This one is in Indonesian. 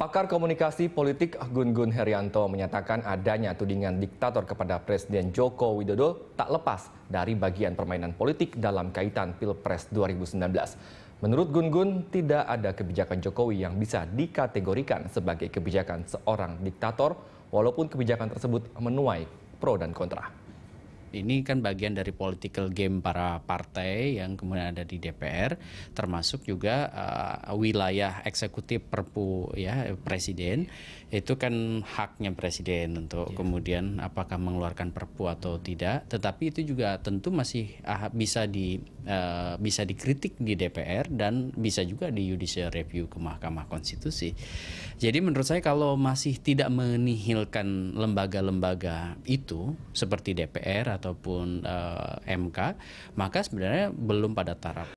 Pakar Komunikasi Politik Gun Gun Herianto menyatakan adanya tudingan diktator kepada Presiden Joko Widodo tak lepas dari bagian permainan politik dalam kaitan Pilpres 2019. Menurut Gun Gun, tidak ada kebijakan Jokowi yang bisa dikategorikan sebagai kebijakan seorang diktator, walaupun kebijakan tersebut menuai pro dan kontra ini kan bagian dari political game para partai yang kemudian ada di DPR termasuk juga uh, wilayah eksekutif perpu ya presiden itu kan haknya presiden untuk yeah. kemudian apakah mengeluarkan perpu atau tidak tetapi itu juga tentu masih uh, bisa di uh, bisa dikritik di DPR dan bisa juga di judicial review ke Mahkamah Konstitusi jadi menurut saya kalau masih tidak menihilkan lembaga-lembaga itu seperti DPR ataupun uh, eh, MK, maka sebenarnya belum pada taraf